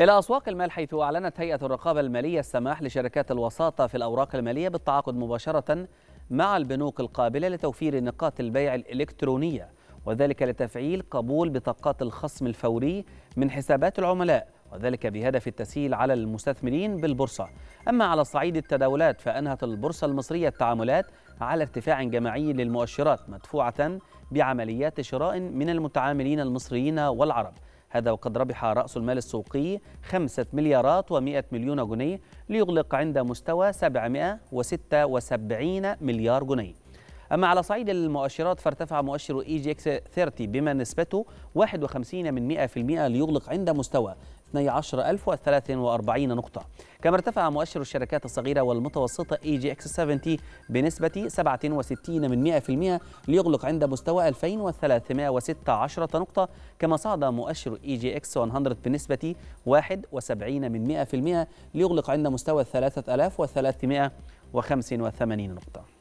إلى أسواق المال حيث أعلنت هيئة الرقابة المالية السماح لشركات الوساطة في الأوراق المالية بالتعاقد مباشرة مع البنوك القابلة لتوفير نقاط البيع الإلكترونية وذلك لتفعيل قبول بطاقات الخصم الفوري من حسابات العملاء وذلك بهدف التسهيل على المستثمرين بالبورصة أما على صعيد التداولات فأنهت البورصة المصرية التعاملات على ارتفاع جماعي للمؤشرات مدفوعة بعمليات شراء من المتعاملين المصريين والعرب هذا وقد ربح رأس المال السوقي خمسة مليارات و100 مليون جنيه ليغلق عند مستوى 776 مليار جنيه أما على صعيد المؤشرات فارتفع مؤشر إي جي إكس 30 بما نسبته 51 من 100% ليغلق عند مستوى 12043 نقطة كما ارتفع مؤشر الشركات الصغيرة والمتوسطة اي جي اكس 70 بنسبة 67 من 100% ليغلق عند مستوى 2316 نقطة كما صعد مؤشر اي جي اكس 100 بنسبة 71 من 100% ليغلق عند مستوى 3385 نقطة